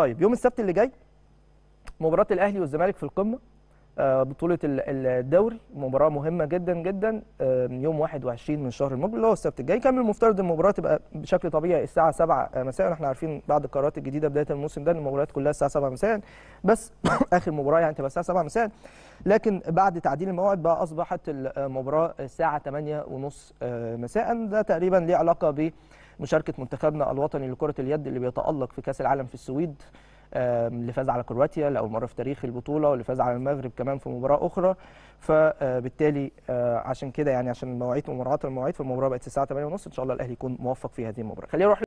طيب يوم السبت اللي جاي مباراه الاهلي والزمالك في القمه آه، بطولة الدوري مباراة مهمة جدا جدا يوم 21 من شهر المقبل اللي هو السبت الجاي كان المفترض المباراة تبقى بشكل طبيعي الساعة 7 مساء احنا عارفين بعد القرارات الجديدة بداية الموسم ده المباريات كلها الساعة 7 مساء بس آخر مباراة يعني تبقى الساعة 7 مساء لكن بعد تعديل الموعد بقى أصبحت المباراة آه، الساعة 8 ونص آه، مساء ده تقريبا ليه علاقة ب مشاركه منتخبنا الوطني لكره اليد اللي بيتالق في كاس العالم في السويد اللي فاز على كرواتيا لاول مره في تاريخ البطوله واللي فاز على المغرب كمان في مباراه اخرى فبالتالي آه، آه، عشان كده يعني عشان المواعيد ومراعاه المواعيد فالمباراه بقت الساعه 8:30 ان شاء الله الاهلي يكون موفق في هذه المباراه خلينا نروح